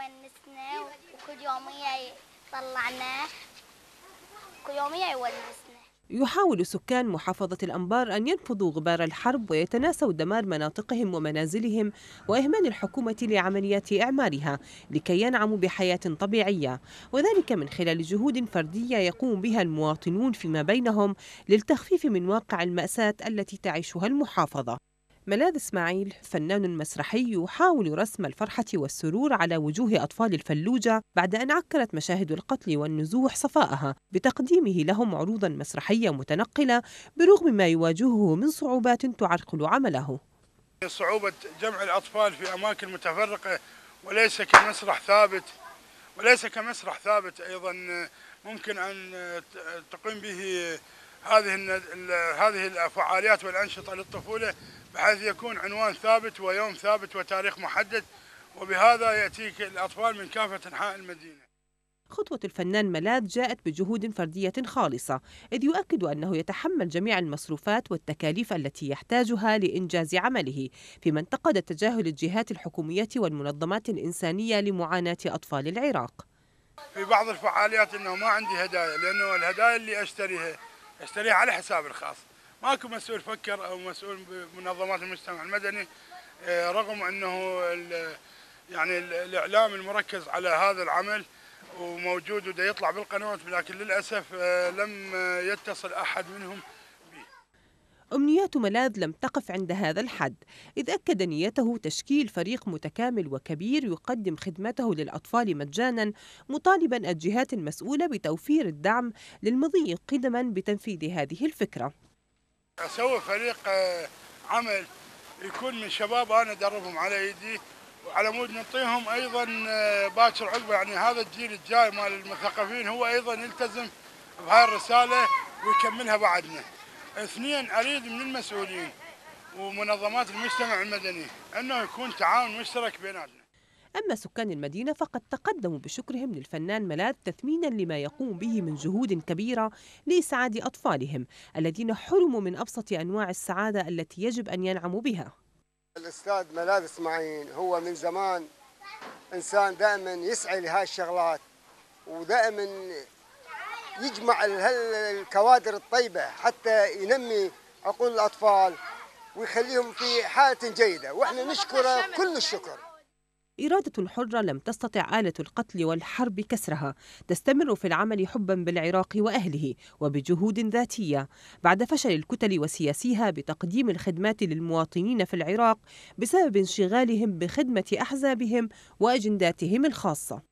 ونسناه وكل يومية طلعناه كل يومية يحاول سكان محافظة الأنبار أن ينفضوا غبار الحرب ويتناسوا دمار مناطقهم ومنازلهم وإهمال الحكومة لعمليات إعمارها لكي ينعموا بحياة طبيعية وذلك من خلال جهود فردية يقوم بها المواطنون فيما بينهم للتخفيف من واقع المأساة التي تعيشها المحافظة ملاذ إسماعيل فنان مسرحي يحاول رسم الفرحة والسرور على وجوه أطفال الفلوجة بعد أن عكرت مشاهد القتل والنزوح صفاءها بتقديمه لهم عروضا مسرحية متنقلة برغم ما يواجهه من صعوبات تعرقل عمله صعوبة جمع الأطفال في أماكن متفرقة وليس كمسرح ثابت وليس كمسرح ثابت أيضا ممكن أن تقوم به هذه هذه الفعاليات والأنشطة للطفولة بحيث يكون عنوان ثابت ويوم ثابت وتاريخ محدد وبهذا يأتيك الأطفال من كافة أنحاء المدينة خطوة الفنان ملاذ جاءت بجهود فردية خالصة، إذ يؤكد أنه يتحمل جميع المصروفات والتكاليف التي يحتاجها لإنجاز عمله، فيما انتقد تجاهل الجهات الحكومية والمنظمات الإنسانية لمعاناة أطفال العراق. في بعض الفعاليات أنه ما عندي هدايا، لأنه الهدايا اللي أشتريها أشتريها على حسابي الخاص. ماكو مسؤول فكر او مسؤول بمنظمات المجتمع المدني آه، رغم انه يعني الاعلام المركز على هذا العمل وموجود وده يطلع بالقنوات لكن للاسف آه، لم يتصل احد منهم أمنيات ملاذ لم تقف عند هذا الحد إذ أكد نيته تشكيل فريق متكامل وكبير يقدم خدمته للأطفال مجانا مطالبا الجهات المسؤولة بتوفير الدعم للمضي قدما بتنفيذ هذه الفكرة اسوي فريق آه، عمل يكون من شباب انا ادربهم على ايدي وعلى مود نعطيهم ايضا آه، باكر عقبه يعني هذا الجيل الجاي مال المثقفين هو ايضا يلتزم بهاي الرساله ويكملها بعدنا. اثنين اريد من المسؤولين ومنظمات المجتمع المدني انه يكون تعاون مشترك بيناتنا. أما سكان المدينة فقد تقدموا بشكرهم للفنان ملاذ تثمينا لما يقوم به من جهود كبيرة لإسعاد أطفالهم الذين حرموا من أبسط أنواع السعادة التي يجب أن ينعموا بها الأستاذ ملاذ إسماعيل هو من زمان إنسان دائما يسعى لهاي الشغلات ودائما يجمع الكوادر الطيبة حتى ينمي عقول الأطفال ويخليهم في حالة جيدة وإحنا نشكره كل الشكر إرادة الحرة لم تستطع آلة القتل والحرب كسرها تستمر في العمل حبا بالعراق وأهله وبجهود ذاتية بعد فشل الكتل وسياسيها بتقديم الخدمات للمواطنين في العراق بسبب انشغالهم بخدمة أحزابهم وأجنداتهم الخاصة